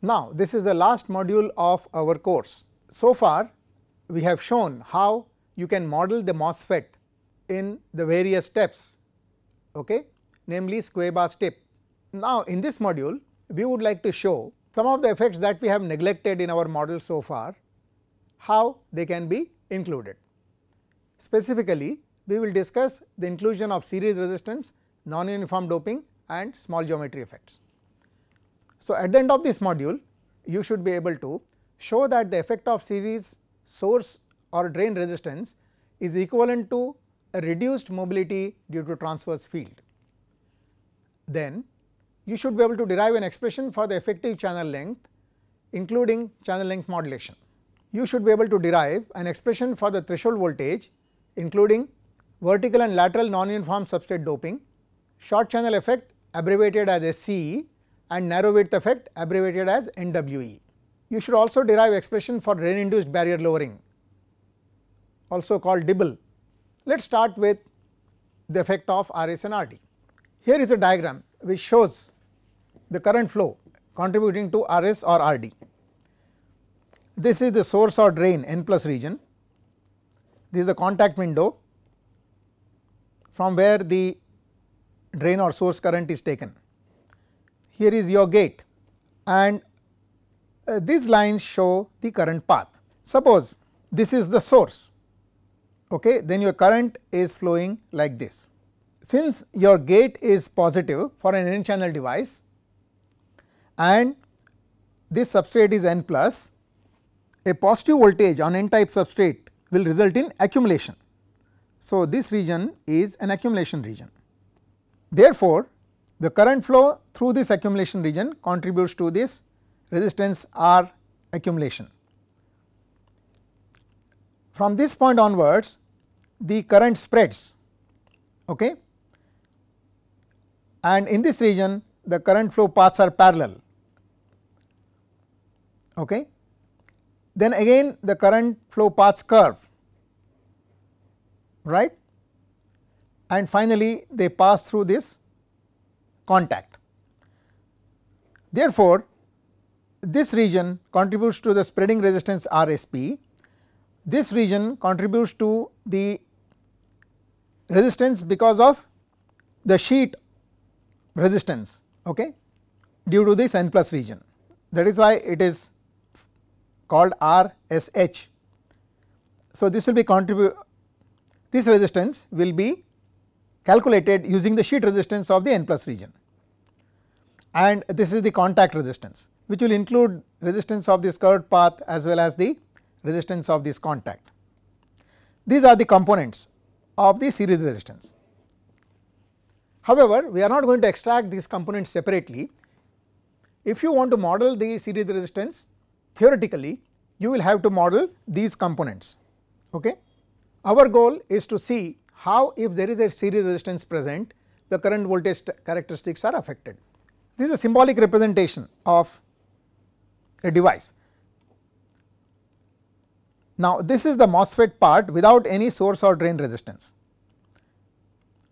Now, this is the last module of our course. So far, we have shown how you can model the MOSFET in the various steps, okay, namely square step. Now, in this module, we would like to show some of the effects that we have neglected in our model so far, how they can be included. Specifically, we will discuss the inclusion of series resistance, non-uniform doping and small geometry effects. So, at the end of this module you should be able to show that the effect of series source or drain resistance is equivalent to a reduced mobility due to transverse field. Then you should be able to derive an expression for the effective channel length including channel length modulation. You should be able to derive an expression for the threshold voltage including vertical and lateral non-uniform substrate doping, short channel effect abbreviated as SCE and narrow width effect abbreviated as NWE. You should also derive expression for rain induced barrier lowering also called Dibble. Let us start with the effect of RS and Rd. Here is a diagram which shows the current flow contributing to RS or RD. This is the source or drain N plus region, this is the contact window from where the drain or source current is taken here is your gate and uh, these lines show the current path. Suppose this is the source okay then your current is flowing like this. Since your gate is positive for an n channel device and this substrate is n plus a positive voltage on n type substrate will result in accumulation. So, this region is an accumulation region. Therefore, the current flow through this accumulation region contributes to this resistance R accumulation. From this point onwards the current spreads okay and in this region the current flow paths are parallel okay then again the current flow paths curve right and finally they pass through this contact. Therefore, this region contributes to the spreading resistance RSP, this region contributes to the resistance because of the sheet resistance okay, due to this N plus region that is why it is called RSH. So, this will be contribute this resistance will be calculated using the sheet resistance of the N plus region and this is the contact resistance which will include resistance of this curved path as well as the resistance of this contact. These are the components of the series resistance. However, we are not going to extract these components separately. If you want to model the series resistance theoretically you will have to model these components. Okay? Our goal is to see how if there is a series resistance present the current voltage characteristics are affected. This is a symbolic representation of a device. Now this is the MOSFET part without any source or drain resistance.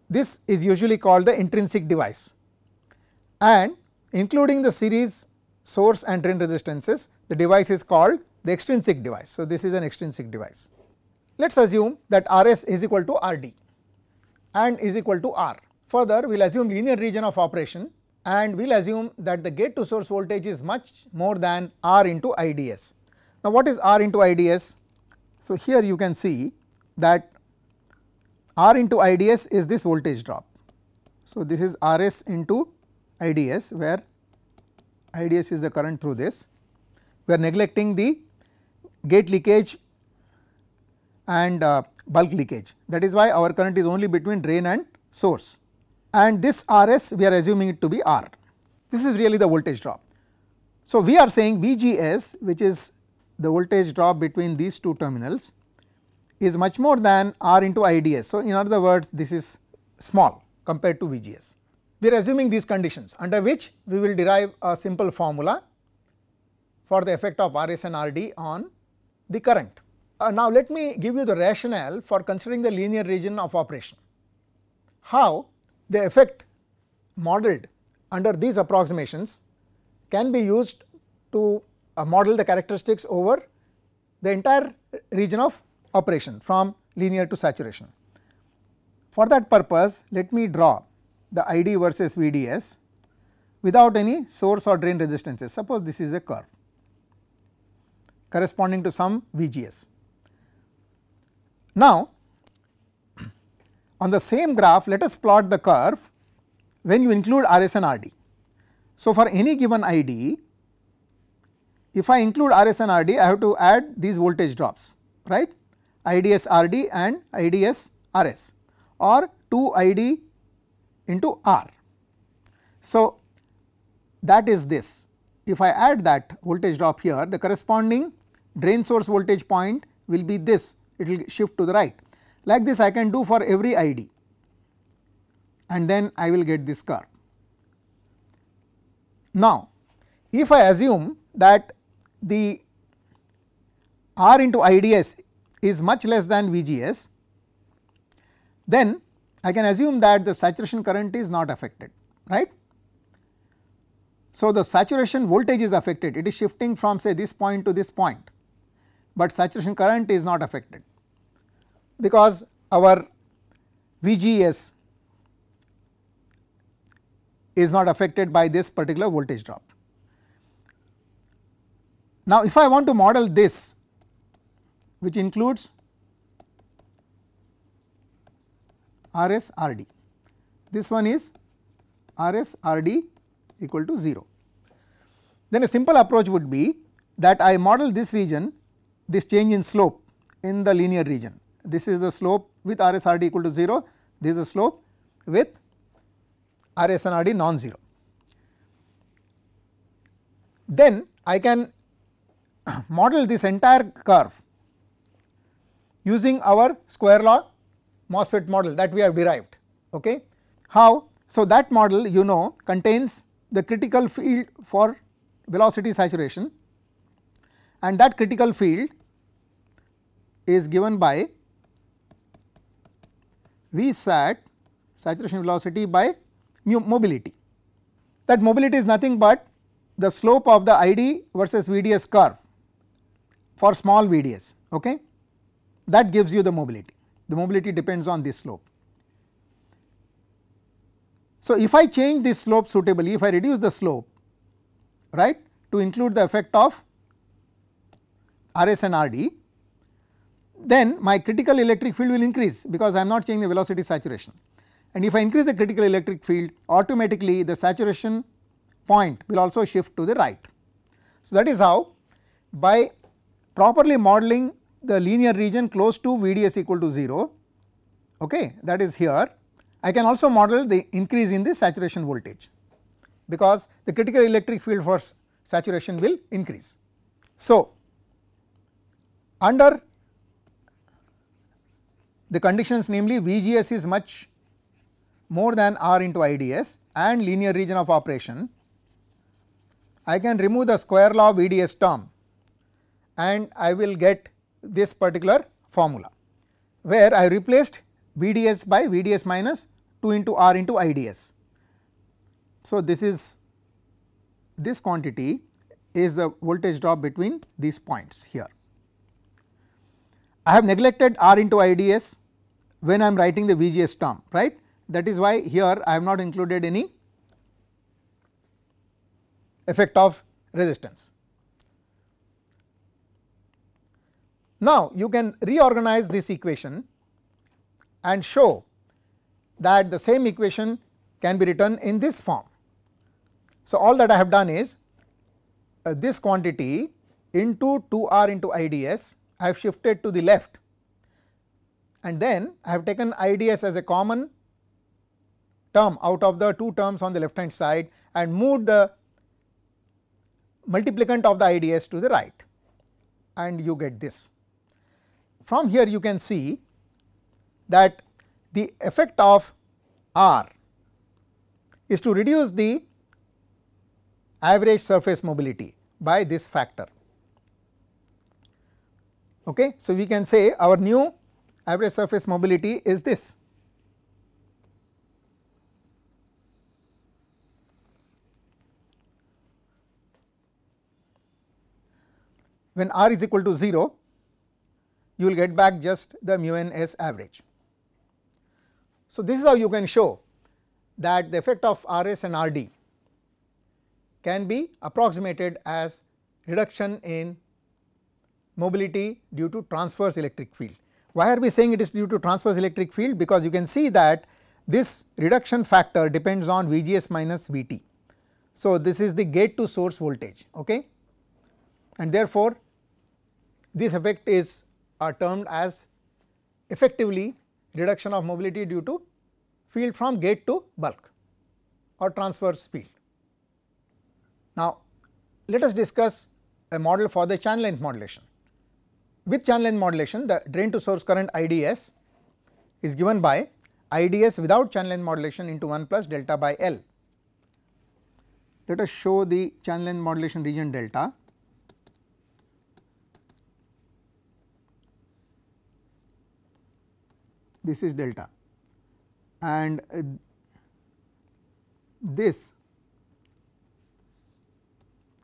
This is usually called the intrinsic device and including the series source and drain resistances the device is called the extrinsic device. So this is an extrinsic device. Let us assume that Rs is equal to Rd and is equal to R. Further, we will assume linear region of operation and we will assume that the gate to source voltage is much more than R into IDS. Now, what is R into IDS? So, here you can see that R into IDS is this voltage drop. So, this is Rs into IDS where IDS is the current through this. We are neglecting the gate leakage and uh, bulk leakage. That is why our current is only between drain and source and this RS we are assuming it to be R. This is really the voltage drop. So, we are saying VGS which is the voltage drop between these two terminals is much more than R into IDS. So, in other words this is small compared to VGS. We are assuming these conditions under which we will derive a simple formula for the effect of RS and RD on the current. Uh, now, let me give you the rationale for considering the linear region of operation. How the effect modeled under these approximations can be used to uh, model the characteristics over the entire region of operation from linear to saturation. For that purpose, let me draw the ID versus VDS without any source or drain resistances. Suppose this is a curve corresponding to some VGS. Now, on the same graph let us plot the curve when you include Rs and Rd. So, for any given ID if I include Rs and Rd I have to add these voltage drops right IDS Rd and IDS Rs or 2 ID into R. So, that is this if I add that voltage drop here the corresponding drain source voltage point will be this it will shift to the right. Like this I can do for every ID and then I will get this curve. Now if I assume that the R into IDS is much less than VGS then I can assume that the saturation current is not affected right. So, the saturation voltage is affected it is shifting from say this point to this point but saturation current is not affected because our VGS is not affected by this particular voltage drop. Now, if I want to model this which includes RS RD, this one is RS RD equal to 0. Then a simple approach would be that I model this region this change in slope in the linear region. This is the slope with RSRD equal to 0, this is the slope with Rsrd non-zero. Then I can model this entire curve using our square law MOSFET model that we have derived. Okay. How? So, that model you know contains the critical field for velocity saturation and that critical field is given by V sat saturation velocity by mu mobility. That mobility is nothing but the slope of the ID versus VDS curve for small VDS okay that gives you the mobility the mobility depends on this slope. So, if I change this slope suitably if I reduce the slope right to include the effect of RS and RD then my critical electric field will increase because I am not changing the velocity saturation. And if I increase the critical electric field automatically the saturation point will also shift to the right. So, that is how by properly modeling the linear region close to VDS equal to 0 okay that is here I can also model the increase in the saturation voltage because the critical electric field for saturation will increase. So, under the conditions namely VGS is much more than R into IDS and linear region of operation, I can remove the square law VDS term and I will get this particular formula where I replaced VDS by VDS minus 2 into R into IDS. So, this is this quantity is the voltage drop between these points here. I have neglected R into IDS when I am writing the VGS term right that is why here I have not included any effect of resistance. Now you can reorganize this equation and show that the same equation can be written in this form. So all that I have done is uh, this quantity into 2R into IDS I have shifted to the left and then I have taken IDS as a common term out of the two terms on the left hand side and moved the multiplicand of the IDS to the right and you get this. From here you can see that the effect of R is to reduce the average surface mobility by this factor okay. So we can say our new average surface mobility is this. When r is equal to 0, you will get back just the mu n s average. So this is how you can show that the effect of RS and RD can be approximated as reduction in mobility due to transverse electric field. Why are we saying it is due to transverse electric field? Because you can see that this reduction factor depends on VGS minus VT. So, this is the gate to source voltage okay and therefore, this effect is uh, termed as effectively reduction of mobility due to field from gate to bulk or transverse field. Now, let us discuss a model for the channel length modulation with channel length modulation the drain to source current IDS is given by IDS without channel length modulation into 1 plus delta by L. Let us show the channel length modulation region delta. This is delta and uh, this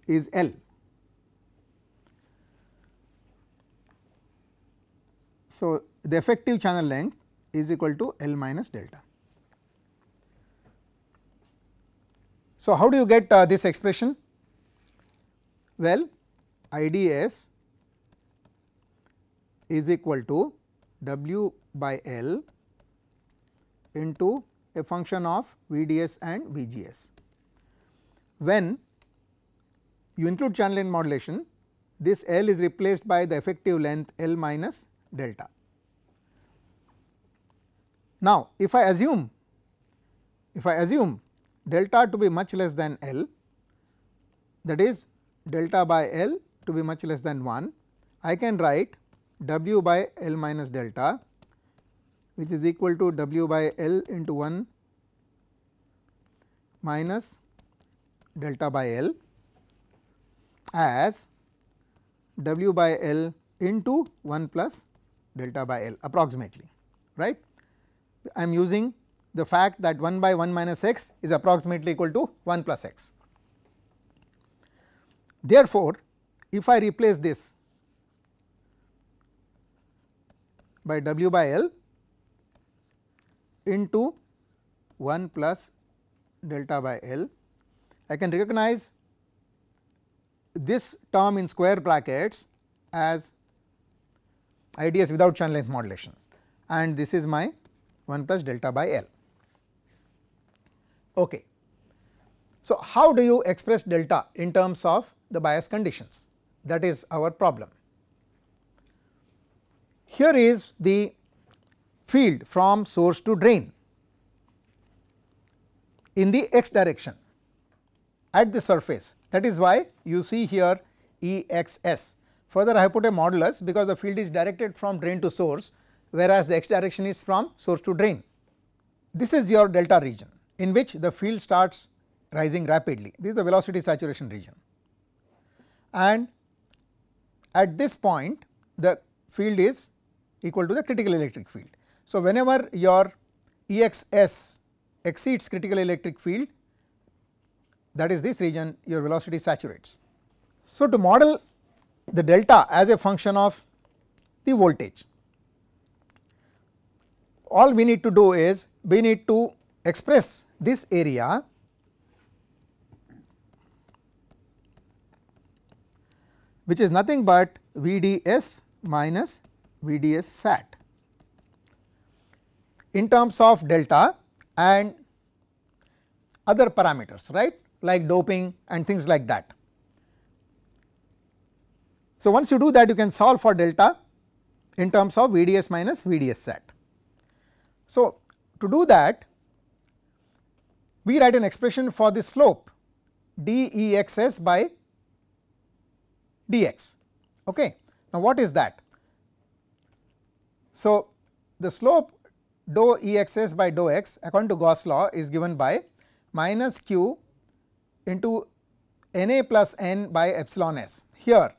is L So, the effective channel length is equal to L minus delta. So, how do you get uh, this expression? Well, IDS is equal to W by L into a function of VDS and VGS. When you include channel length modulation, this L is replaced by the effective length L minus delta. Now, if I assume if I assume delta to be much less than L that is delta by L to be much less than 1, I can write W by L minus delta which is equal to W by L into 1 minus delta by L as W by L into 1 plus delta by L approximately right. I am using the fact that 1 by 1 minus x is approximately equal to 1 plus x. Therefore, if I replace this by W by L into 1 plus delta by L, I can recognize this term in square brackets as IDS without channel length modulation and this is my 1 plus delta by L. Okay. So, how do you express delta in terms of the bias conditions that is our problem. Here is the field from source to drain in the x direction at the surface that is why you see here E x s Further, I have put a modulus because the field is directed from drain to source, whereas the x direction is from source to drain. This is your delta region in which the field starts rising rapidly. This is the velocity saturation region. And at this point, the field is equal to the critical electric field. So, whenever your EXS exceeds critical electric field, that is this region, your velocity saturates. So, to model the delta as a function of the voltage. All we need to do is we need to express this area which is nothing but VDS minus VDS sat in terms of delta and other parameters right like doping and things like that. So, once you do that you can solve for delta in terms of VDS minus VDS sat. So, to do that we write an expression for the slope dExs by dx. Okay. Now, what is that? So, the slope dou Exs by dou x according to Gauss law is given by minus q into Na plus n by epsilon s. Here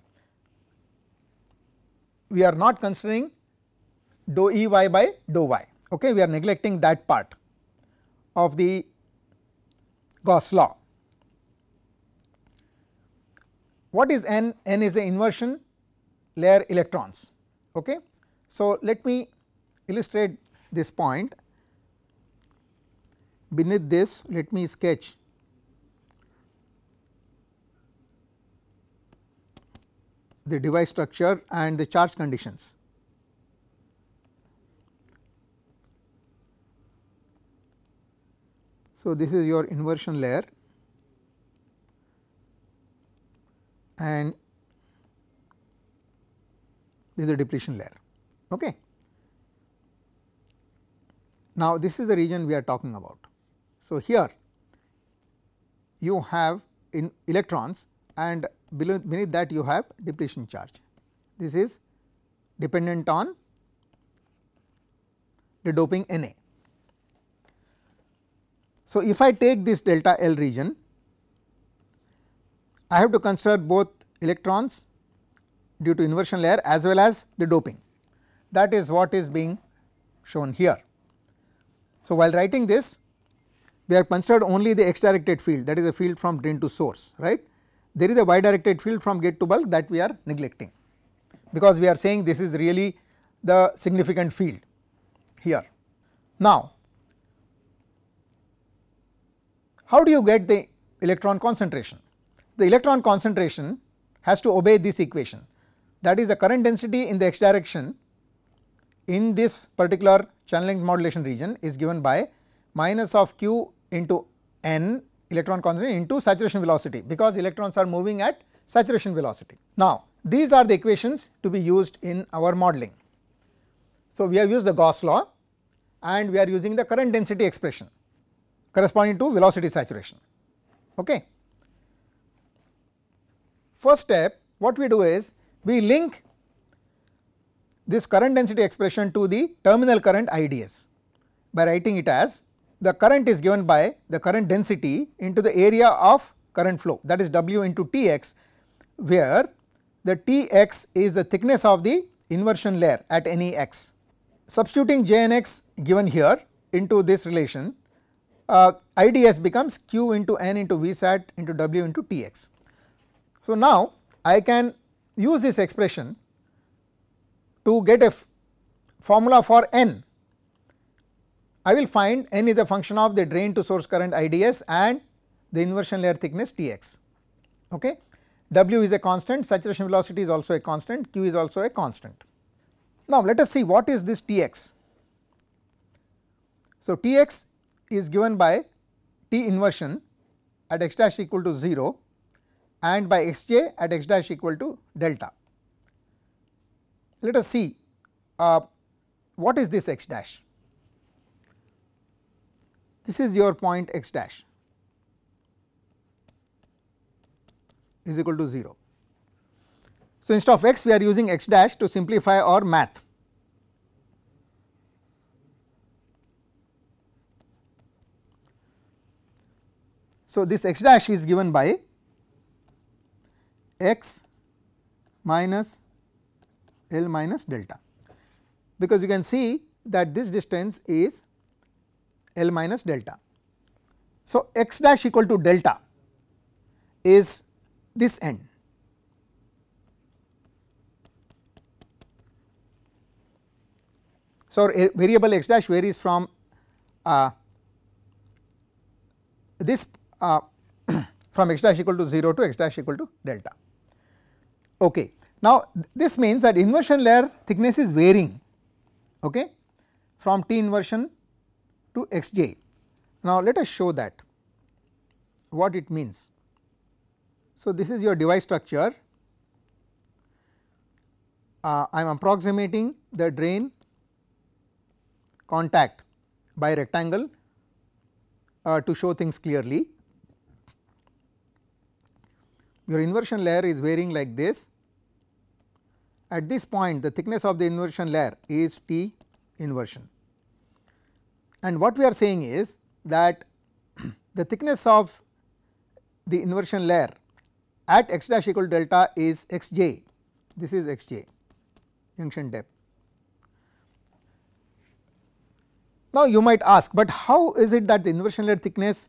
we are not considering dou E y by dou y okay we are neglecting that part of the Gauss law. What is n? n is a inversion layer electrons okay. So, let me illustrate this point beneath this let me sketch the device structure and the charge conditions. So, this is your inversion layer and this is the depletion layer. Okay. Now, this is the region we are talking about. So, here you have in electrons and below beneath that you have depletion charge. This is dependent on the doping Na. So, if I take this delta L region, I have to consider both electrons due to inversion layer as well as the doping that is what is being shown here. So, while writing this we have considered only the x directed field that is the field from drain to source right there is a y-directed field from gate to bulk that we are neglecting because we are saying this is really the significant field here. Now, how do you get the electron concentration? The electron concentration has to obey this equation that is the current density in the x direction in this particular channel length modulation region is given by minus of q into n electron concentration into saturation velocity because electrons are moving at saturation velocity. Now these are the equations to be used in our modeling. So we have used the Gauss law and we are using the current density expression corresponding to velocity saturation. Okay. First step what we do is we link this current density expression to the terminal current IDS by writing it as the current is given by the current density into the area of current flow that is W into Tx where the Tx is the thickness of the inversion layer at any x. Substituting Jnx given here into this relation uh, IDS becomes q into n into Vsat into W into Tx. So, now I can use this expression to get a formula for n I will find n is a function of the drain to source current IDS and the inversion layer thickness Tx. Okay. W is a constant, saturation velocity is also a constant, Q is also a constant. Now let us see what is this Tx. So Tx is given by T inversion at x dash equal to 0 and by xj at x dash equal to delta. Let us see uh, what is this x dash. This is your point x dash is equal to 0. So, instead of x we are using x dash to simplify our math. So, this x dash is given by x minus L minus delta because you can see that this distance is L minus delta. So, x dash equal to delta is this end. So, variable x dash varies from uh, this uh, from x dash equal to 0 to x dash equal to delta. Okay. Now, this means that inversion layer thickness is varying okay, from T inversion to x j. Now, let us show that what it means. So, this is your device structure uh, I am approximating the drain contact by rectangle uh, to show things clearly. Your inversion layer is varying like this. At this point the thickness of the inversion layer is T inversion and what we are saying is that the thickness of the inversion layer at x dash equal delta is x j, this is x j junction depth. Now, you might ask, but how is it that the inversion layer thickness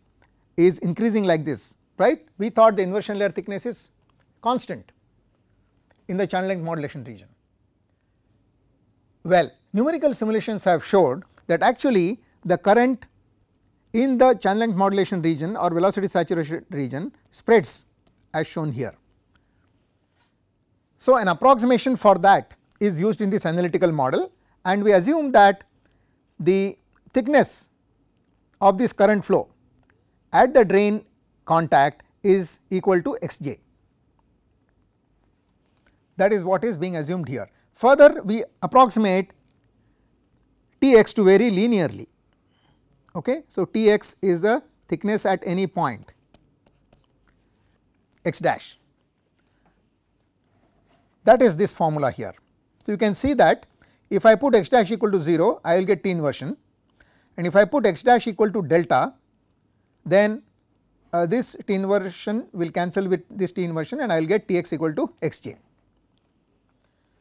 is increasing like this right. We thought the inversion layer thickness is constant in the channel length modulation region. Well, numerical simulations have showed that actually the current in the channel length modulation region or velocity saturation region spreads as shown here. So, an approximation for that is used in this analytical model and we assume that the thickness of this current flow at the drain contact is equal to xj. That is what is being assumed here. Further, we approximate Tx to vary linearly Okay. So, T x is the thickness at any point x dash that is this formula here. So, you can see that if I put x dash equal to 0 I will get T inversion and if I put x dash equal to delta then uh, this T inversion will cancel with this T inversion and I will get T x equal to x j.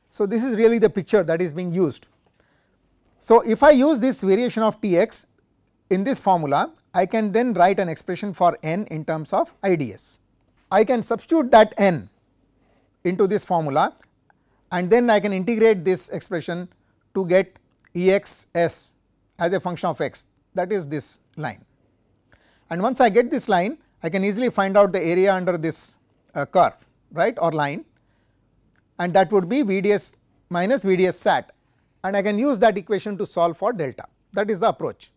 So, this is really the picture that is being used. So, if I use this variation of T x in this formula I can then write an expression for n in terms of IDS. I can substitute that n into this formula and then I can integrate this expression to get EXS as a function of x that is this line. And once I get this line I can easily find out the area under this uh, curve right or line and that would be VDS minus VDS sat and I can use that equation to solve for delta that is the approach.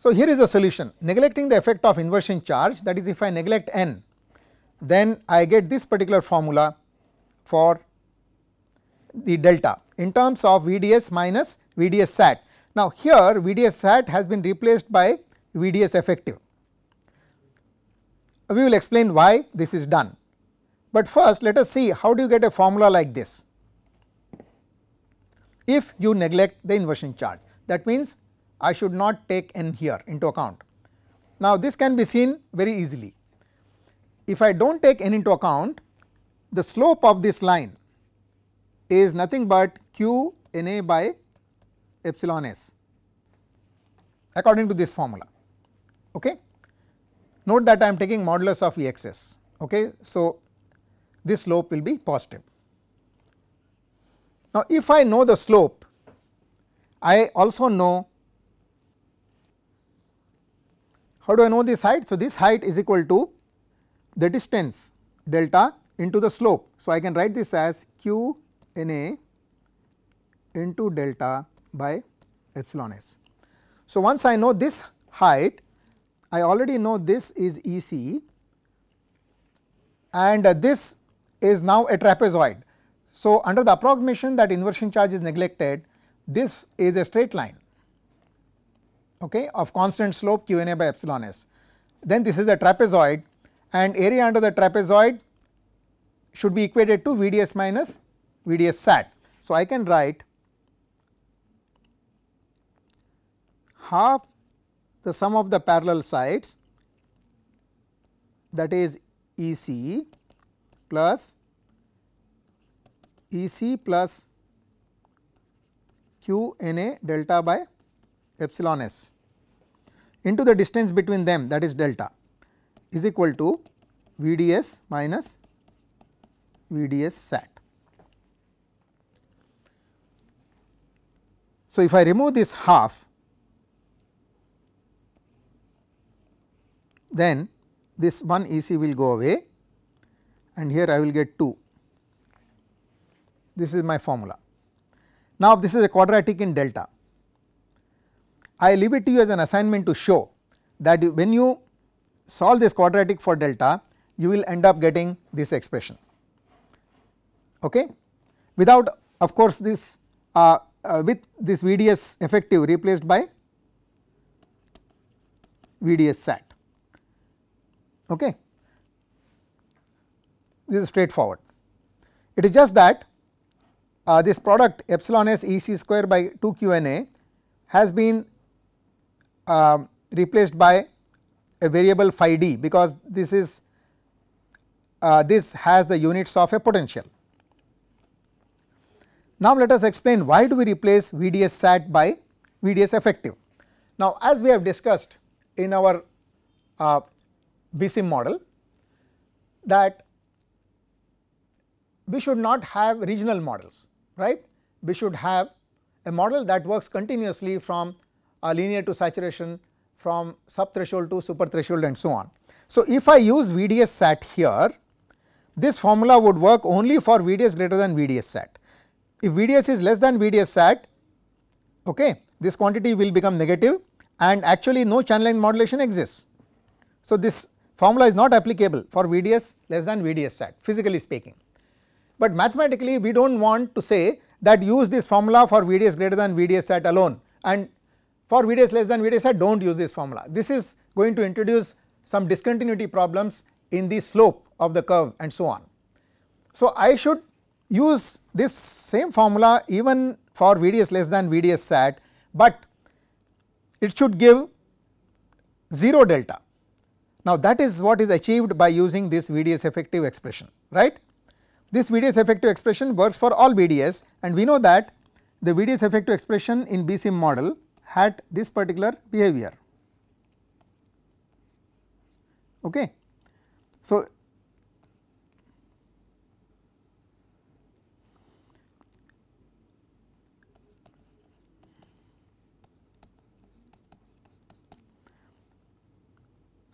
So, here is a solution neglecting the effect of inversion charge that is if I neglect n then I get this particular formula for the delta in terms of VDS minus VDS sat. Now, here VDS sat has been replaced by VDS effective. We will explain why this is done, but first let us see how do you get a formula like this if you neglect the inversion charge that means I should not take n here into account. Now this can be seen very easily. If I do not take n into account, the slope of this line is nothing but q na by epsilon s according to this formula. Okay. Note that I am taking modulus of Exs. Okay. So, this slope will be positive. Now, if I know the slope, I also know How do I know this height? So, this height is equal to the distance delta into the slope. So, I can write this as q na into delta by epsilon s. So, once I know this height, I already know this is EC and this is now a trapezoid. So, under the approximation that inversion charge is neglected, this is a straight line okay, of constant slope q n a by epsilon s. Then this is a trapezoid and area under the trapezoid should be equated to V d s minus V d s sat. So, I can write half the sum of the parallel sides that is E c plus E c plus q n a delta by epsilon s into the distance between them that is delta is equal to V d s minus V d s sat. So, if I remove this half then this one EC will go away and here I will get 2 this is my formula. Now, this is a quadratic in delta I leave it to you as an assignment to show that when you solve this quadratic for delta you will end up getting this expression okay without of course this uh, uh, with this VDS effective replaced by VDS sat okay this is straightforward it is just that uh, this product epsilon s e c square by 2 QNA has been um, replaced by a variable phi d because this is uh, this has the units of a potential. Now, let us explain why do we replace VDS sat by VDS effective. Now, as we have discussed in our uh, BSIM model that we should not have regional models right, we should have a model that works continuously from are linear to saturation from sub threshold to super threshold and so on. So, if I use VDS sat here this formula would work only for VDS greater than VDS sat. If VDS is less than VDS sat okay, this quantity will become negative and actually no channel length modulation exists. So, this formula is not applicable for VDS less than VDS sat physically speaking. But mathematically we do not want to say that use this formula for VDS greater than VDS sat alone and for VDS less than VDS I do not use this formula. This is going to introduce some discontinuity problems in the slope of the curve and so on. So, I should use this same formula even for VDS less than VDS sat, but it should give 0 delta. Now, that is what is achieved by using this VDS effective expression right. This VDS effective expression works for all VDS and we know that the VDS effective expression in BSIM model had this particular behavior. Okay. So,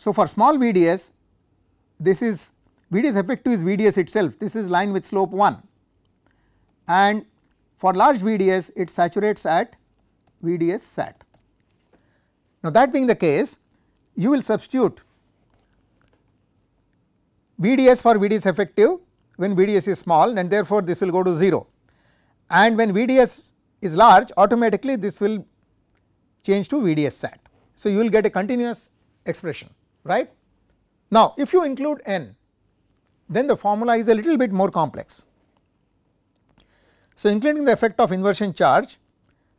So, for small VDS this is VDS effective is VDS itself this is line with slope 1 and for large VDS it saturates at VDS sat. Now that being the case you will substitute VDS for VDS effective when VDS is small and therefore this will go to 0 and when VDS is large automatically this will change to VDS sat. So you will get a continuous expression right. Now if you include n then the formula is a little bit more complex. So including the effect of inversion charge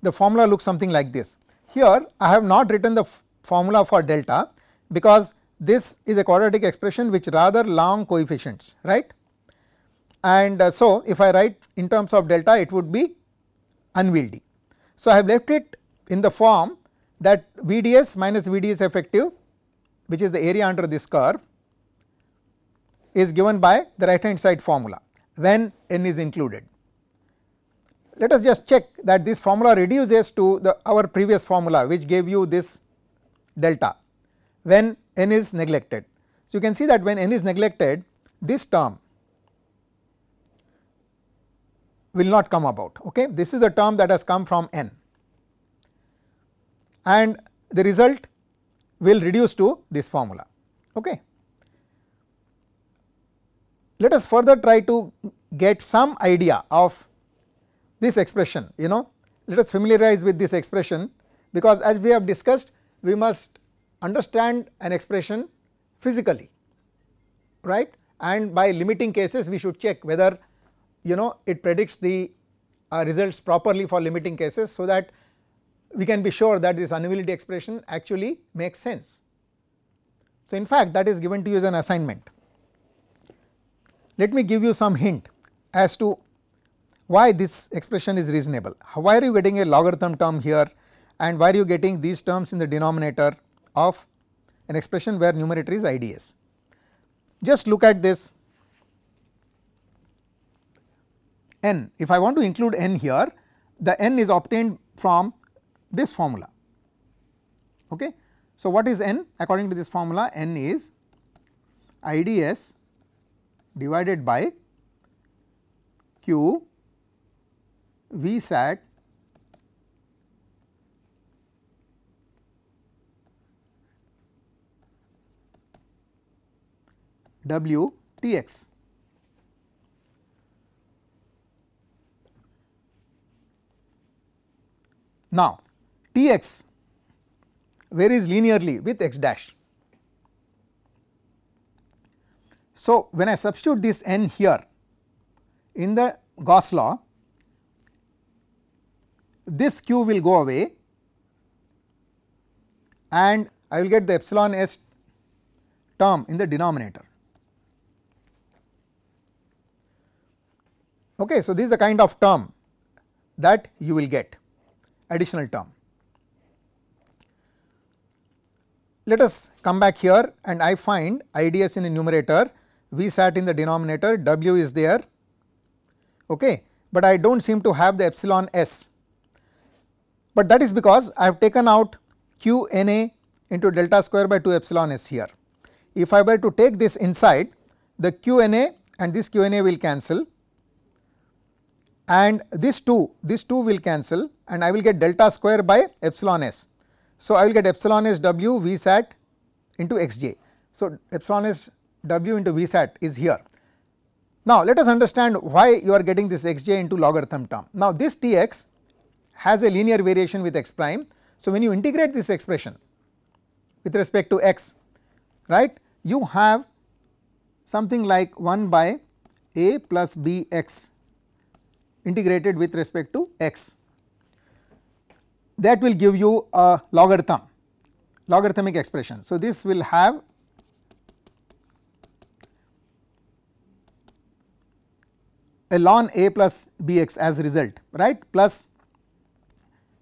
the formula looks something like this. Here I have not written the formula for delta because this is a quadratic expression which rather long coefficients right. And uh, so if I write in terms of delta it would be unwieldy. So I have left it in the form that VDS minus VDS effective which is the area under this curve is given by the right hand side formula when n is included let us just check that this formula reduces to the our previous formula which gave you this delta when n is neglected. So, you can see that when n is neglected this term will not come about ok. This is the term that has come from n and the result will reduce to this formula ok. Let us further try to get some idea of this expression you know let us familiarize with this expression because as we have discussed we must understand an expression physically right and by limiting cases we should check whether you know it predicts the uh, results properly for limiting cases so that we can be sure that this unavailability expression actually makes sense. So, in fact that is given to you as an assignment. Let me give you some hint as to why this expression is reasonable. Why are you getting a logarithm term here and why are you getting these terms in the denominator of an expression where numerator is IDS. Just look at this n if I want to include n here the n is obtained from this formula okay. So, what is n according to this formula n is IDS divided by Q V VSAT W T x. Now, T x varies linearly with x dash. So, when I substitute this n here in the Gauss law, this q will go away and I will get the epsilon s term in the denominator. Okay, so, this is the kind of term that you will get additional term. Let us come back here and I find ids in the numerator v sat in the denominator w is there okay, but I do not seem to have the epsilon s but that is because I have taken out q n a into delta square by 2 epsilon s here. If I were to take this inside the q n a and this q n a will cancel and this 2 this 2 will cancel and I will get delta square by epsilon s. So, I will get epsilon s w v sat into x j. So, epsilon s w into v sat is here. Now, let us understand why you are getting this x j into logarithm term. Now, this t x has a linear variation with x prime. So, when you integrate this expression with respect to x right you have something like 1 by a plus b x integrated with respect to x that will give you a logarithm logarithmic expression. So, this will have a ln a plus b x as result right plus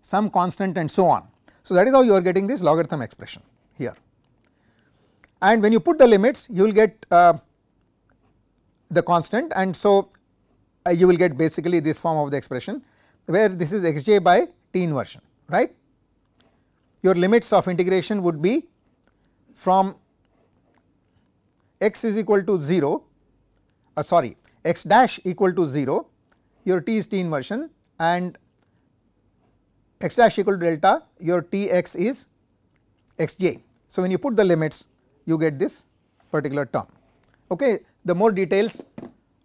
some constant and so on. So, that is how you are getting this logarithm expression here and when you put the limits you will get uh, the constant and so uh, you will get basically this form of the expression where this is xj by t inversion right. Your limits of integration would be from x is equal to 0 uh, sorry x dash equal to 0 your t is t inversion and x dash equal to delta your T x is x j. So, when you put the limits you get this particular term. Okay. The more details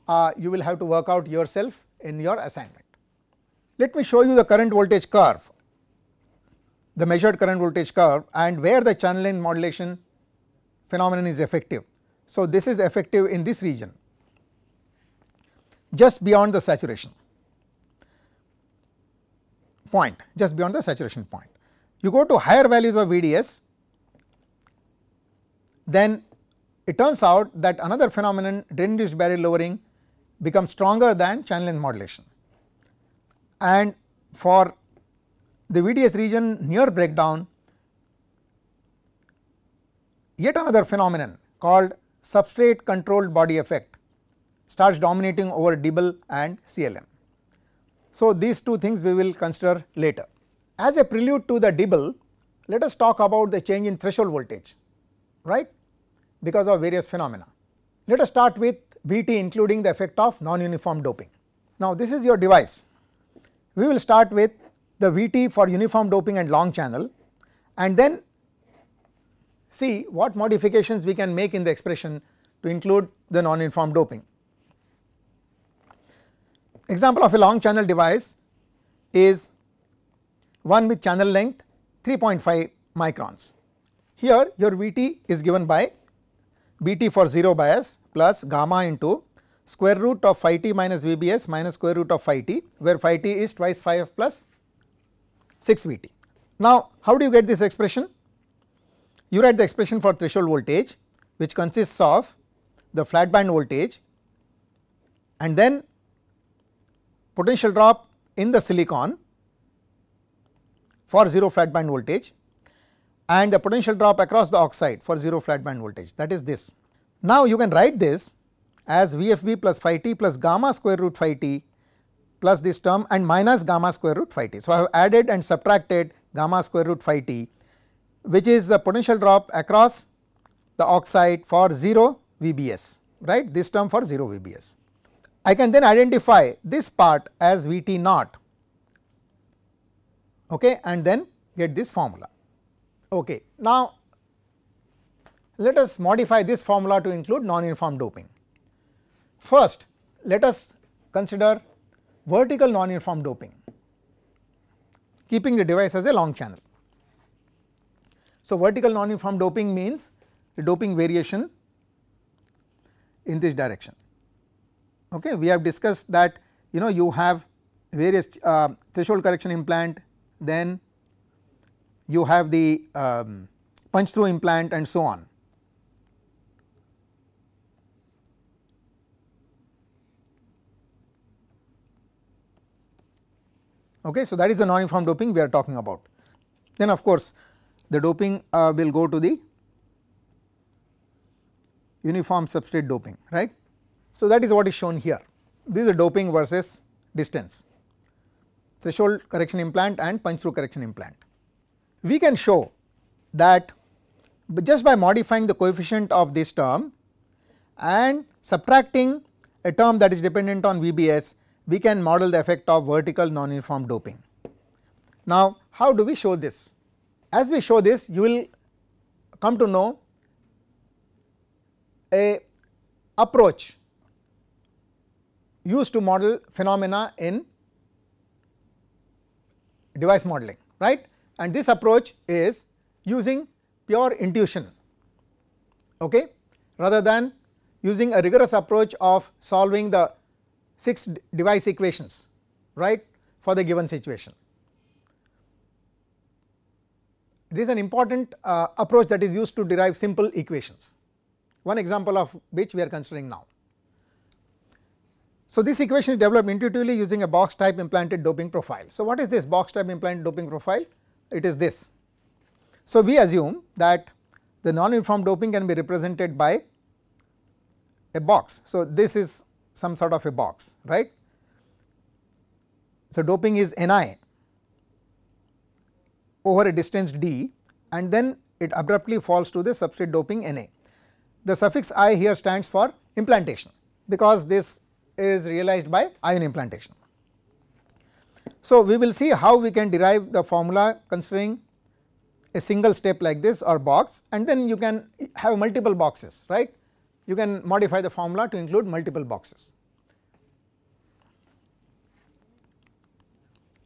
uh, you will have to work out yourself in your assignment. Let me show you the current voltage curve, the measured current voltage curve and where the channel length modulation phenomenon is effective. So, this is effective in this region just beyond the saturation point just beyond the saturation point. You go to higher values of VDS then it turns out that another phenomenon drain induced barrier lowering becomes stronger than channel length modulation. And for the VDS region near breakdown yet another phenomenon called substrate controlled body effect starts dominating over Dibble and CLM. So, these two things we will consider later. As a prelude to the dibble, let us talk about the change in threshold voltage, right, because of various phenomena. Let us start with VT, including the effect of non-uniform doping. Now, this is your device. We will start with the VT for uniform doping and long channel and then see what modifications we can make in the expression to include the non-uniform doping. Example of a long channel device is one with channel length 3.5 microns. Here your Vt is given by Bt for 0 bias plus gamma into square root of phi t minus Vbs minus square root of phi t where phi t is twice 5 plus 6 Vt. Now how do you get this expression? You write the expression for threshold voltage which consists of the flat band voltage and then potential drop in the silicon for 0 flat band voltage and the potential drop across the oxide for 0 flat band voltage that is this. Now you can write this as VFB plus phi t plus gamma square root phi t plus this term and minus gamma square root phi t. So I have added and subtracted gamma square root phi t which is the potential drop across the oxide for 0 VBS right this term for 0 VBS. I can then identify this part as V t naught okay, and then get this formula. Okay. Now, let us modify this formula to include non-uniform doping. First, let us consider vertical non-uniform doping keeping the device as a long channel. So, vertical non-uniform doping means the doping variation in this direction okay we have discussed that you know you have various uh, threshold correction implant then you have the um, punch through implant and so on. Okay, so that is the non-uniform doping we are talking about. Then of course, the doping uh, will go to the uniform substrate doping right. So, that is what is shown here. This is doping versus distance, threshold correction implant and punch through correction implant. We can show that just by modifying the coefficient of this term and subtracting a term that is dependent on VBS, we can model the effect of vertical non-uniform doping. Now, how do we show this? As we show this, you will come to know a approach used to model phenomena in device modeling right and this approach is using pure intuition okay rather than using a rigorous approach of solving the 6 device equations right for the given situation. This is an important uh, approach that is used to derive simple equations one example of which we are considering now. So this equation is developed intuitively using a box type implanted doping profile. So what is this box type implanted doping profile? It is this. So we assume that the non-uniform doping can be represented by a box. So this is some sort of a box, right. So doping is Ni over a distance d and then it abruptly falls to the substrate doping Na. The suffix i here stands for implantation because this is realized by ion implantation. So, we will see how we can derive the formula considering a single step like this or box and then you can have multiple boxes right. You can modify the formula to include multiple boxes.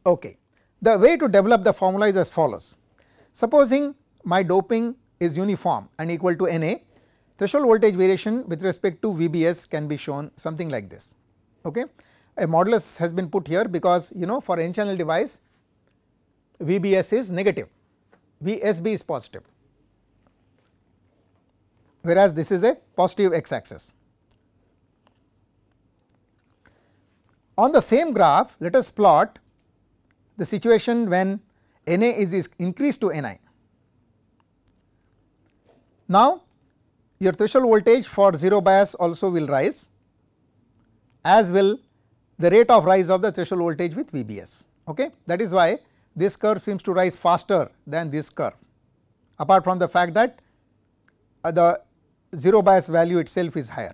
Okay. The way to develop the formula is as follows. Supposing my doping is uniform and equal to Na, threshold voltage variation with respect to VBS can be shown something like this okay. A modulus has been put here because you know for n channel device VBS is negative, VSB is positive whereas this is a positive x axis. On the same graph let us plot the situation when Na is, is increased to Ni. Now your threshold voltage for 0 bias also will rise as will the rate of rise of the threshold voltage with VBS. Okay? That is why this curve seems to rise faster than this curve apart from the fact that uh, the 0 bias value itself is higher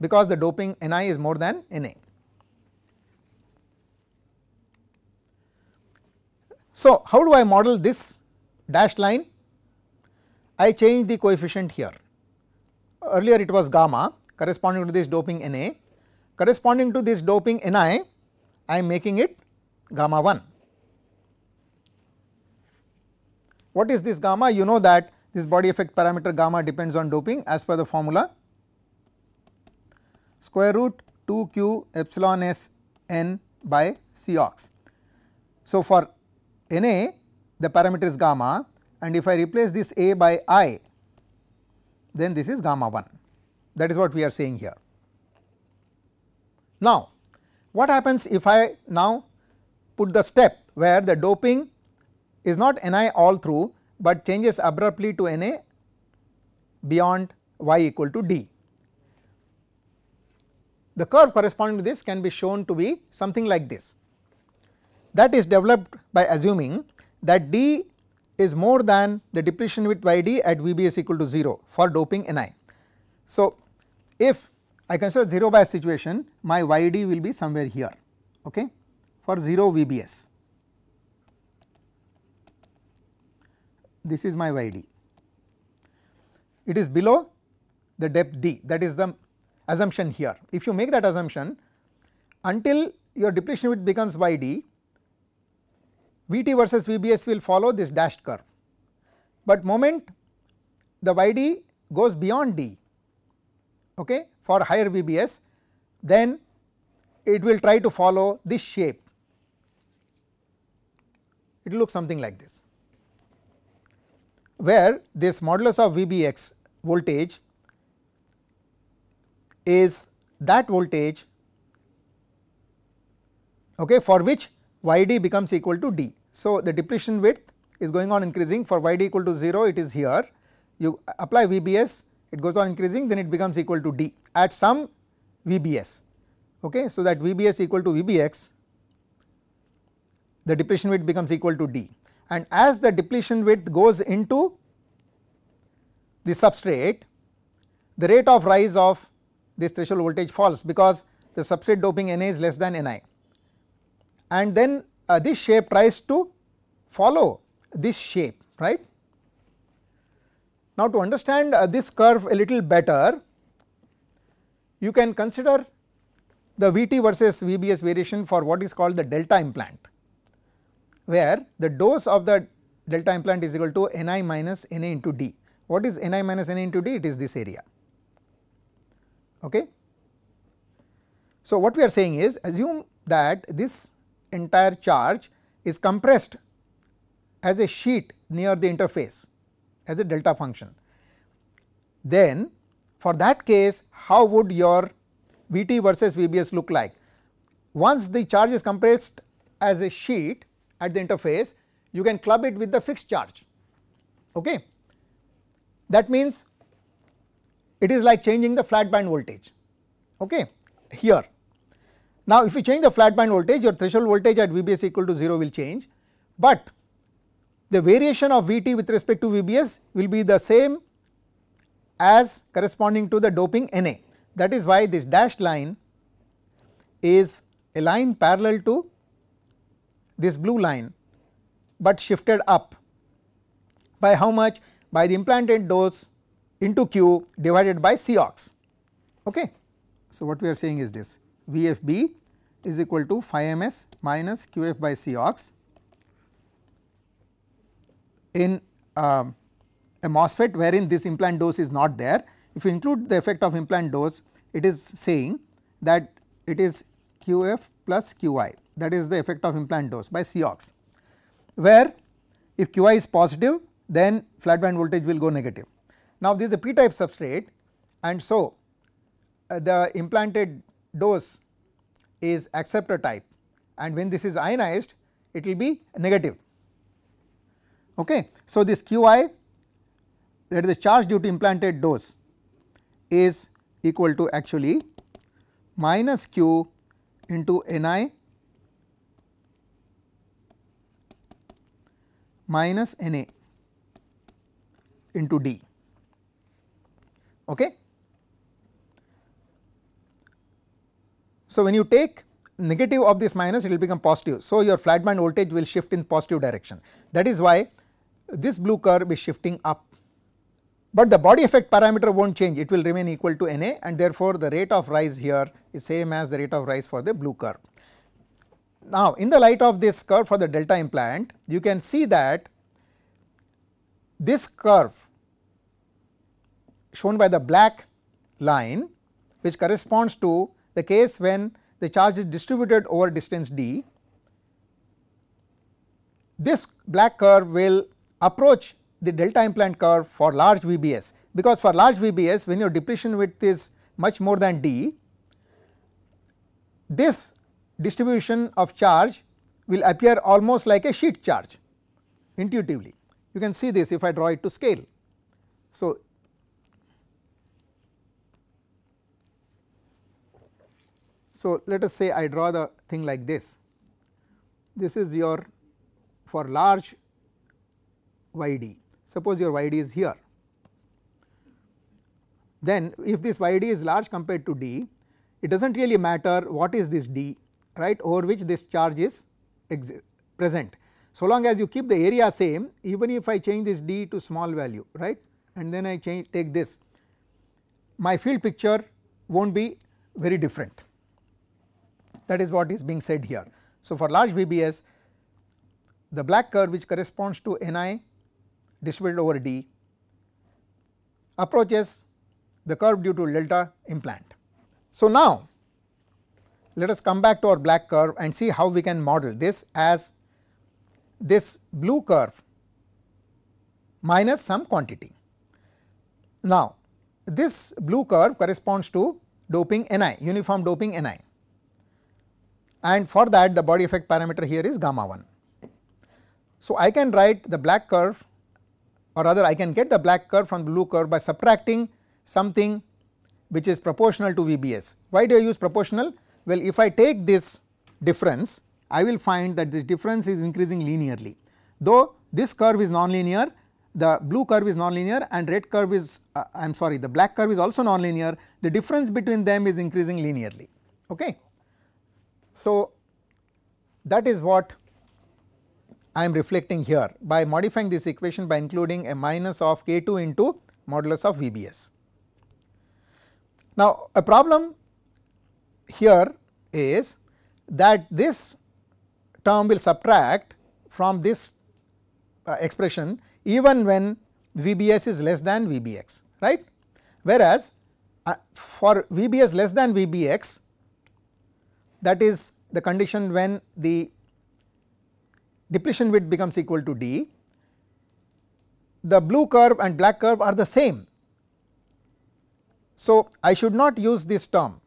because the doping Ni is more than Na. So, how do I model this dashed line? I change the coefficient here. Earlier it was gamma corresponding to this doping Na corresponding to this doping Ni I am making it gamma 1. What is this gamma? You know that this body effect parameter gamma depends on doping as per the formula square root 2 q epsilon s n by C ox. So, for Na the parameter is gamma and if I replace this A by I then this is gamma 1 that is what we are saying here. Now, what happens if I now put the step where the doping is not ni all through, but changes abruptly to Na beyond y equal to d. The curve corresponding to this can be shown to be something like this that is developed by assuming that d is more than the depletion with yd at Vb is equal to 0 for doping Ni. So, if I consider 0 bias situation my YD will be somewhere here okay for 0 VBS. This is my YD. It is below the depth D that is the assumption here. If you make that assumption until your depletion width becomes YD VT versus VBS will follow this dashed curve. But moment the YD goes beyond D okay for higher VBS then it will try to follow this shape it will look something like this where this modulus of VBX voltage is that voltage okay, for which YD becomes equal to D. So, the depletion width is going on increasing for YD equal to 0 it is here you apply VBS it goes on increasing then it becomes equal to D at some VBS okay. So that VBS equal to VBX the depletion width becomes equal to D and as the depletion width goes into the substrate the rate of rise of this threshold voltage falls because the substrate doping Na is less than Ni and then uh, this shape tries to follow this shape right now, to understand uh, this curve a little better, you can consider the Vt versus Vbs variation for what is called the delta implant, where the dose of the delta implant is equal to Ni minus Na into d. What is Ni minus Na into d? It is this area. Okay. So, what we are saying is assume that this entire charge is compressed as a sheet near the interface as a delta function. Then for that case how would your Vt versus Vbs look like? Once the charge is compressed as a sheet at the interface you can club it with the fixed charge okay. That means it is like changing the flat band voltage okay here. Now if you change the flat band voltage your threshold voltage at Vbs equal to 0 will change but the variation of Vt with respect to Vbs will be the same as corresponding to the doping Na. That is why this dashed line is a line parallel to this blue line, but shifted up by how much? By the implanted dose into Q divided by Cox. Okay. So, what we are saying is this VFB is equal to phi ms minus Qf by Cox in uh, a MOSFET wherein this implant dose is not there. If you include the effect of implant dose it is saying that it is QF plus QI that is the effect of implant dose by COX where if QI is positive then flat band voltage will go negative. Now this is a p type substrate and so uh, the implanted dose is acceptor type and when this is ionized it will be negative Okay. So, this Qi that is the charge due to implanted dose is equal to actually minus Q into Ni minus Na into D. Okay. So, when you take negative of this minus it will become positive. So, your flat band voltage will shift in positive direction that is why this blue curve is shifting up but the body effect parameter will not change it will remain equal to Na and therefore, the rate of rise here is same as the rate of rise for the blue curve. Now in the light of this curve for the delta implant you can see that this curve shown by the black line which corresponds to the case when the charge is distributed over distance d this black curve will approach the delta implant curve for large VBS because for large VBS when your depletion width is much more than d, this distribution of charge will appear almost like a sheet charge intuitively. You can see this if I draw it to scale. So, so let us say I draw the thing like this. This is your for large yd. Suppose your yd is here. Then if this yd is large compared to d, it does not really matter what is this d right over which this charge is present. So long as you keep the area same even if I change this d to small value right and then I change take this my field picture will not be very different that is what is being said here. So for large VBS the black curve which corresponds to Ni distributed over D approaches the curve due to delta implant. So now let us come back to our black curve and see how we can model this as this blue curve minus some quantity. Now this blue curve corresponds to doping Ni, uniform doping Ni and for that the body effect parameter here is gamma 1. So I can write the black curve or rather I can get the black curve from the blue curve by subtracting something which is proportional to VBS. Why do I use proportional? Well, if I take this difference, I will find that this difference is increasing linearly. Though this curve is nonlinear, the blue curve is nonlinear and red curve is, uh, I am sorry, the black curve is also nonlinear, the difference between them is increasing linearly. Okay. So, that is what I am reflecting here by modifying this equation by including a minus of k2 into modulus of VBS. Now, a problem here is that this term will subtract from this uh, expression even when VBS is less than VBX right. Whereas, uh, for VBS less than VBX that is the condition when the depletion width becomes equal to d, the blue curve and black curve are the same. So, I should not use this term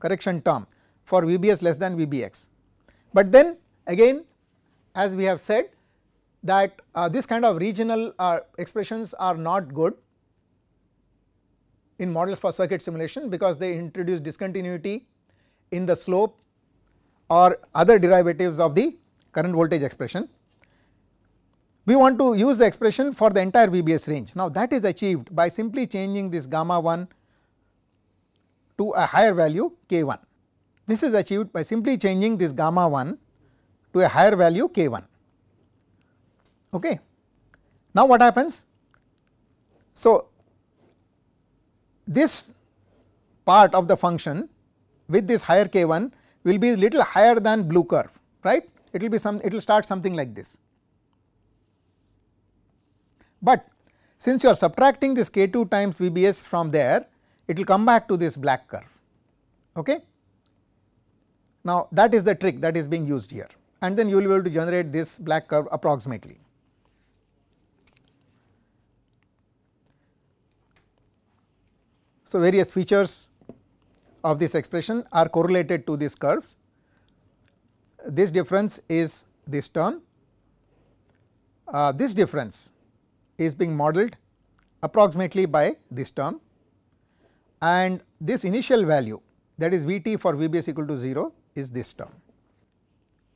correction term for VBS less than VBX, but then again as we have said that uh, this kind of regional uh, expressions are not good in models for circuit simulation because they introduce discontinuity in the slope or other derivatives of the current voltage expression. We want to use the expression for the entire VBS range. Now that is achieved by simply changing this gamma 1 to a higher value k1. This is achieved by simply changing this gamma 1 to a higher value k1. Okay. Now what happens? So this part of the function with this higher k1 will be little higher than blue curve right it will be some it will start something like this. But since you are subtracting this k2 times VBS from there it will come back to this black curve okay. Now that is the trick that is being used here and then you will be able to generate this black curve approximately. So various features of this expression are correlated to these curves this difference is this term. Uh, this difference is being modeled approximately by this term and this initial value that is Vt for VBS is equal to 0 is this term.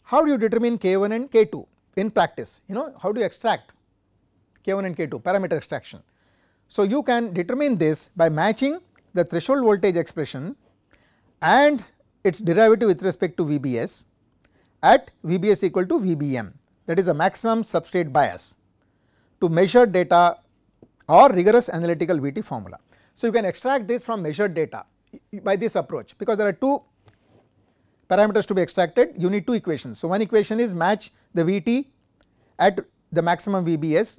How do you determine K1 and K2 in practice? You know how do you extract K1 and K2 parameter extraction. So, you can determine this by matching the threshold voltage expression and its derivative with respect to VBS at VBS equal to VBM that is a maximum substrate bias to measure data or rigorous analytical VT formula. So, you can extract this from measured data by this approach because there are two parameters to be extracted you need two equations. So, one equation is match the VT at the maximum VBS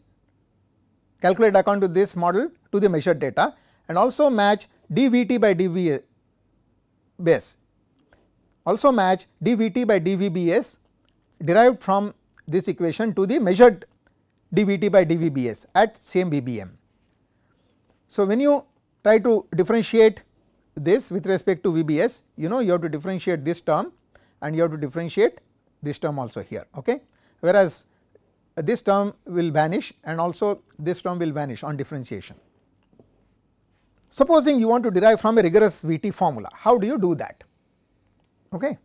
calculate according to this model to the measured data and also match dVT by dVBS also match dVT by dVBS derived from this equation to the measured dVT by dVBS at same vbm. So, when you try to differentiate this with respect to VBS you know you have to differentiate this term and you have to differentiate this term also here ok. Whereas, uh, this term will vanish and also this term will vanish on differentiation. Supposing you want to derive from a rigorous VT formula how do you do that? okay.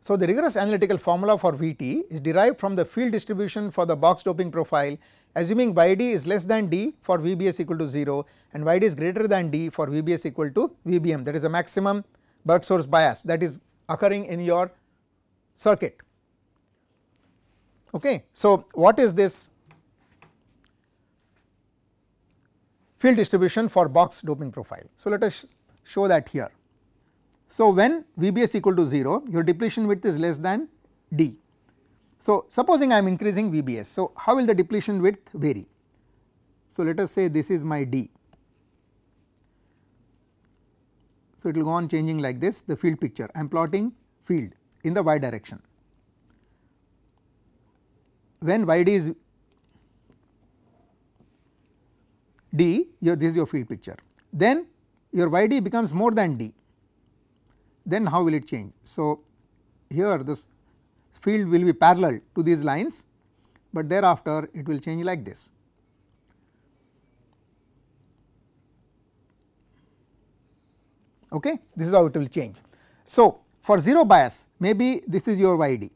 So, the rigorous analytical formula for Vt is derived from the field distribution for the box doping profile assuming Yd is less than D for Vbs equal to 0 and Yd is greater than D for Vbs equal to Vbm that is a maximum box source bias that is occurring in your circuit. Okay. So, what is this field distribution for box doping profile? So, let us show that here. So, when VBS equal to 0 your depletion width is less than D. So, supposing I am increasing VBS so how will the depletion width vary? So, let us say this is my D. So, it will go on changing like this the field picture I am plotting field in the y direction. When yd is d your this is your field picture then your yd becomes more than d then how will it change. So, here this field will be parallel to these lines, but thereafter it will change like this. Okay, this is how it will change. So, for 0 bias maybe this is your YD.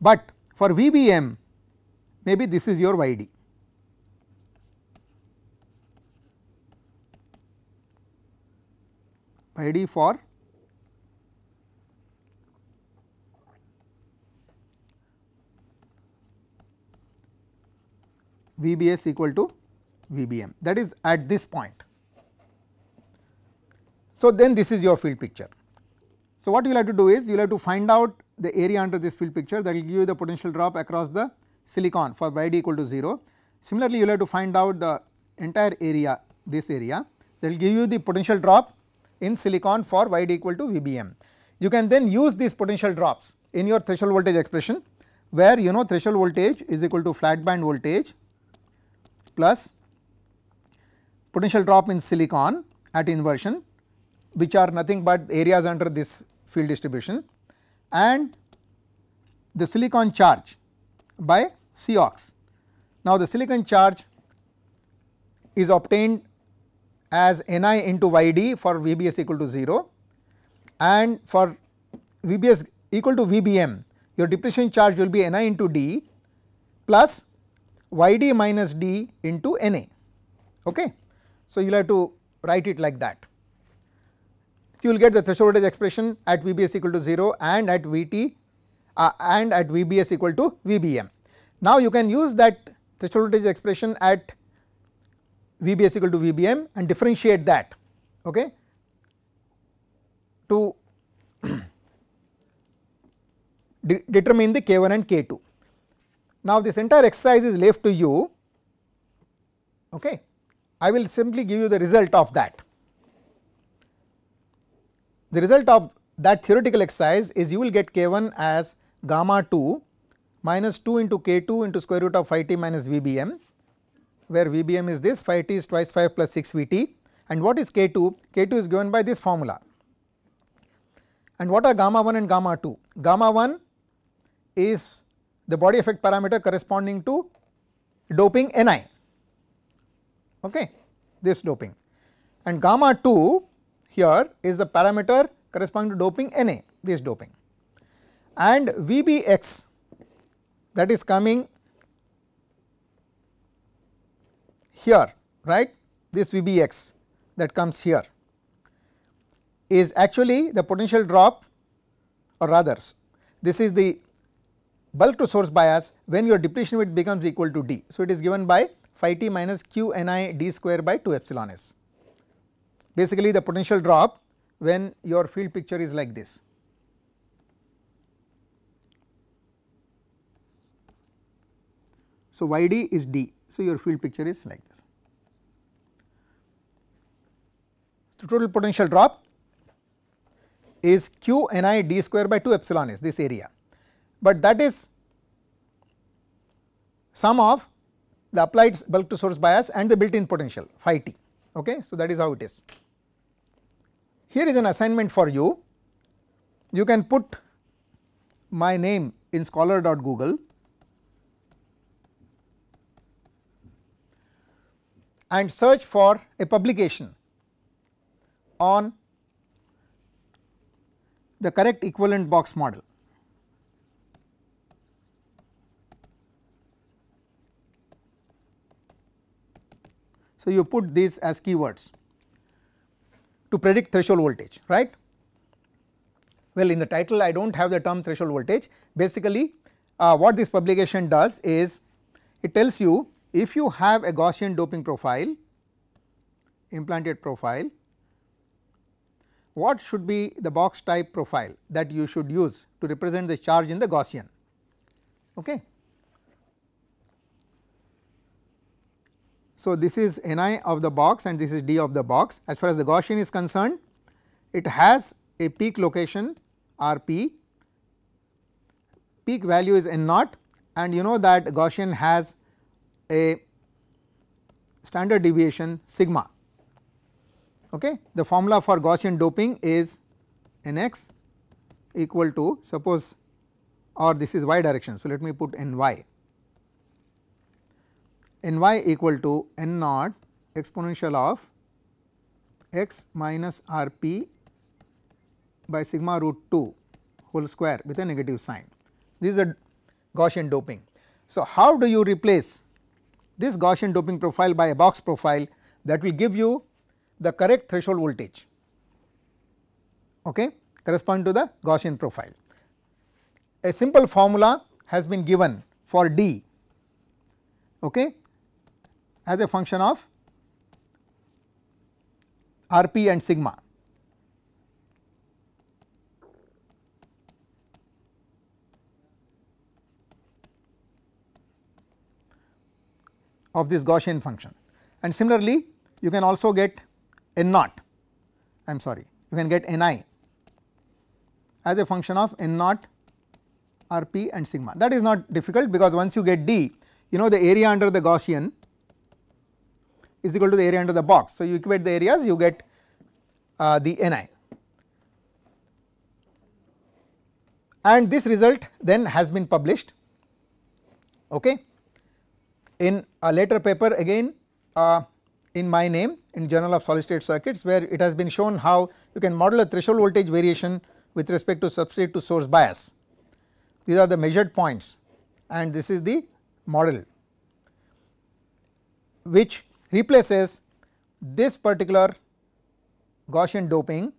But for VBM maybe this is your YD. ID for VBS equal to VBM that is at this point. So, then this is your field picture. So, what you will have to do is you will have to find out the area under this field picture that will give you the potential drop across the silicon for y d equal to 0. Similarly, you will have to find out the entire area this area that will give you the potential drop in silicon for yd equal to VBM. You can then use these potential drops in your threshold voltage expression where you know threshold voltage is equal to flat band voltage plus potential drop in silicon at inversion which are nothing but areas under this field distribution and the silicon charge by Cox. Now, the silicon charge is obtained as Ni into Yd for VBS equal to 0 and for VBS equal to VBM your depletion charge will be Ni into D plus Yd minus D into Na okay. So, you will have to write it like that. You will get the threshold voltage expression at VBS equal to 0 and at VT uh, and at VBS equal to VBM. Now, you can use that threshold voltage expression at VBS equal to VBM and differentiate that okay to de determine the K1 and K2. Now this entire exercise is left to you okay I will simply give you the result of that. The result of that theoretical exercise is you will get K1 as gamma 2 minus 2 into K2 into square root of phi t minus VBM where VBM is this Phi t is twice 5 plus 6 Vt and what is K2? K2 is given by this formula. And what are gamma 1 and gamma 2? Gamma 1 is the body effect parameter corresponding to doping Ni okay this doping and gamma 2 here is the parameter corresponding to doping Na this doping and Vbx that is coming here right this Vbx that comes here is actually the potential drop or rather this is the bulk to source bias when your depletion width becomes equal to d. So, it is given by phi t minus q n i d square by 2 epsilon s basically the potential drop when your field picture is like this. So, y d is d so, your field picture is like this. The total potential drop is q n i d square by 2 epsilon is this area, but that is sum of the applied bulk to source bias and the built in potential phi t ok. So, that is how it is. Here is an assignment for you, you can put my name in scholar.google and search for a publication on the correct equivalent box model. So, you put these as keywords to predict threshold voltage right. Well, in the title I do not have the term threshold voltage basically uh, what this publication does is it tells you if you have a Gaussian doping profile, implanted profile, what should be the box type profile that you should use to represent the charge in the Gaussian. Okay. So, this is n i of the box and this is d of the box as far as the Gaussian is concerned it has a peak location r p peak value is n naught and you know that Gaussian has a standard deviation sigma. Okay. The formula for Gaussian doping is nx equal to suppose or this is y direction. So, let me put ny ny equal to n naught exponential of x minus r p by sigma root 2 whole square with a negative sign. This is a Gaussian doping. So, how do you replace this Gaussian doping profile by a box profile that will give you the correct threshold voltage okay correspond to the Gaussian profile. A simple formula has been given for D okay as a function of Rp and sigma of this Gaussian function and similarly you can also get n naught I am sorry you can get n i as a function of n naught r p and sigma that is not difficult because once you get d you know the area under the Gaussian is equal to the area under the box. So, you equate the areas you get uh, the n i and this result then has been published okay in a later paper again uh, in my name in journal of solid state circuits where it has been shown how you can model a threshold voltage variation with respect to substrate to source bias. These are the measured points and this is the model which replaces this particular Gaussian doping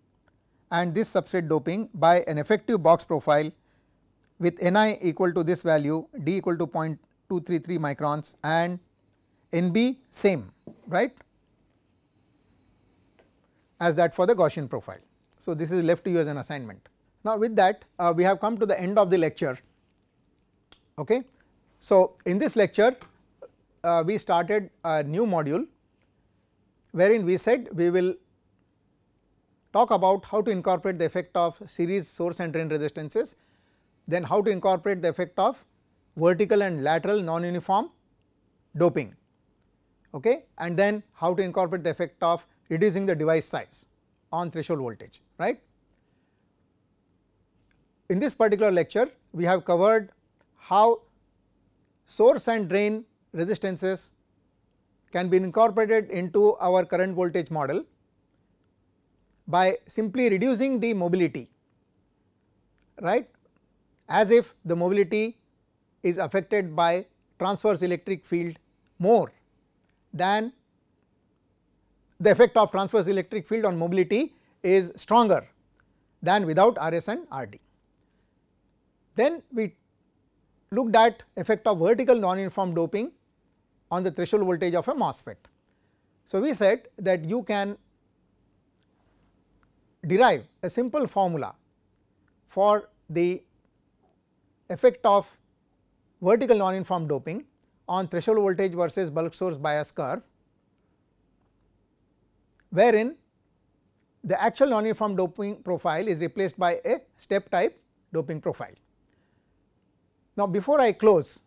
and this substrate doping by an effective box profile with Ni equal to this value d equal to 0 233 microns and NB same right as that for the Gaussian profile. So, this is left to you as an assignment. Now, with that uh, we have come to the end of the lecture. Okay. So, in this lecture uh, we started a new module wherein we said we will talk about how to incorporate the effect of series source and drain resistances, then how to incorporate the effect of vertical and lateral non-uniform doping okay and then how to incorporate the effect of reducing the device size on threshold voltage right. In this particular lecture we have covered how source and drain resistances can be incorporated into our current voltage model by simply reducing the mobility right as if the mobility is affected by transverse electric field more than the effect of transverse electric field on mobility is stronger than without RS and RD. Then we looked at effect of vertical non-uniform doping on the threshold voltage of a MOSFET. So, we said that you can derive a simple formula for the effect of vertical non inform doping on threshold voltage versus bulk source bias curve wherein the actual non inform doping profile is replaced by a step type doping profile. Now, before I close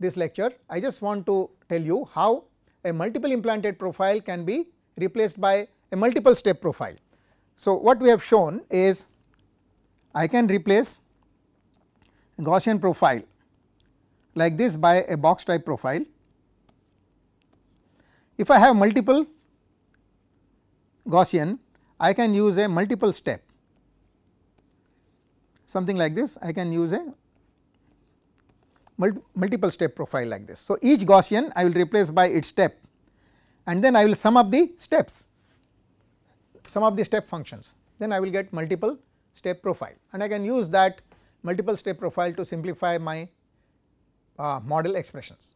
this lecture, I just want to tell you how a multiple implanted profile can be replaced by a multiple step profile. So, what we have shown is I can replace Gaussian profile like this by a box type profile. If I have multiple Gaussian, I can use a multiple step something like this I can use a multi multiple step profile like this. So, each Gaussian I will replace by its step and then I will sum up the steps, sum up the step functions then I will get multiple step profile and I can use that multiple step profile to simplify my uh, model expressions.